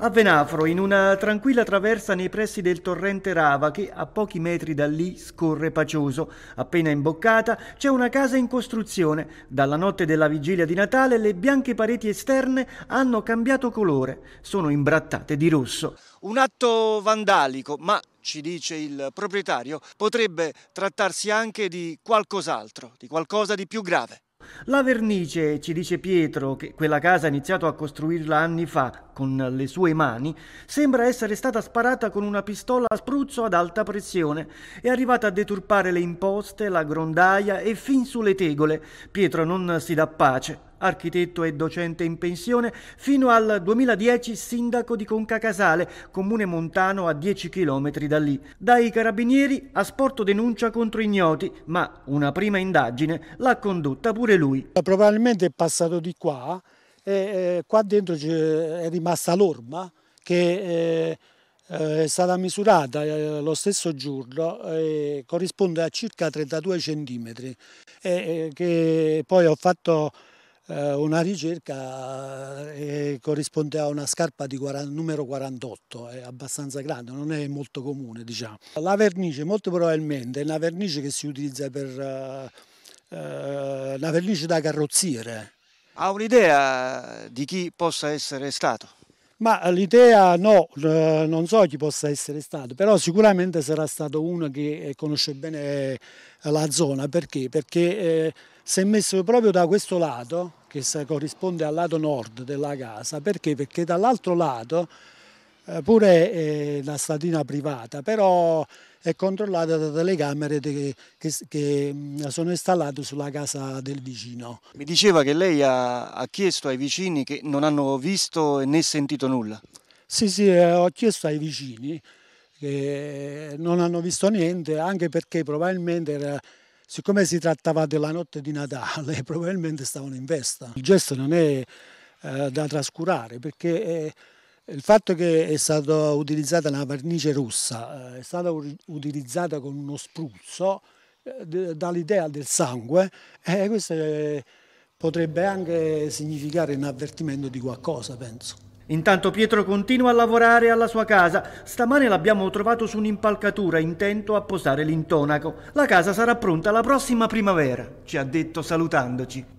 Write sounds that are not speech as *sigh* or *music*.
A Venafro, in una tranquilla traversa nei pressi del torrente Rava, che a pochi metri da lì scorre pacioso, appena imboccata, c'è una casa in costruzione. Dalla notte della vigilia di Natale le bianche pareti esterne hanno cambiato colore, sono imbrattate di rosso. Un atto vandalico, ma ci dice il proprietario, potrebbe trattarsi anche di qualcos'altro, di qualcosa di più grave. La vernice, ci dice Pietro, che quella casa ha iniziato a costruirla anni fa con le sue mani, sembra essere stata sparata con una pistola a spruzzo ad alta pressione. È arrivata a deturpare le imposte, la grondaia e fin sulle tegole. Pietro non si dà pace architetto e docente in pensione, fino al 2010 sindaco di Conca Casale, comune montano a 10 km da lì. Dai carabinieri ha sporto denuncia contro ignoti, ma una prima indagine l'ha condotta pure lui. Eh, probabilmente è passato di qua e eh, qua dentro è rimasta l'orma che eh, è stata misurata lo stesso giorno e corrisponde a circa 32 centimetri e che poi ho fatto eh, una ricerca eh, corrisponde a una scarpa di 40, numero 48, è abbastanza grande, non è molto comune diciamo. La vernice molto probabilmente è una vernice che si utilizza per eh, eh la vernice da carrozziere. Ha un'idea di chi possa essere stato? Ma l'idea no, eh, non so chi possa essere stato, però sicuramente sarà stato uno che conosce bene la zona, perché? Perché eh, si è messo proprio da questo lato, che corrisponde al lato nord della casa, perché? Perché dall'altro lato eh, pure è eh, una stradina privata, però è controllata da telecamere che, che, che, sono installate sulla casa del vicino. Mi diceva che lei ha, ha, chiesto ai vicini che non hanno visto né sentito nulla. Sì, sì, eh, ho chiesto ai vicini che non hanno visto niente, anche perché probabilmente era siccome si trattava della notte di Natale, *laughs* probabilmente stavano in festa. Il gesto non è eh, da trascurare perché eh, il fatto che è stata utilizzata una vernice rossa, eh, è stata utilizzata con uno spruzzo, eh, dà l'idea del sangue e eh, questo potrebbe anche significare un avvertimento di qualcosa, penso. Intanto Pietro continua a lavorare alla sua casa. Stamane l'abbiamo trovato su un'impalcatura intento a posare l'intonaco. La casa sarà pronta la prossima primavera, ci ha detto salutandoci.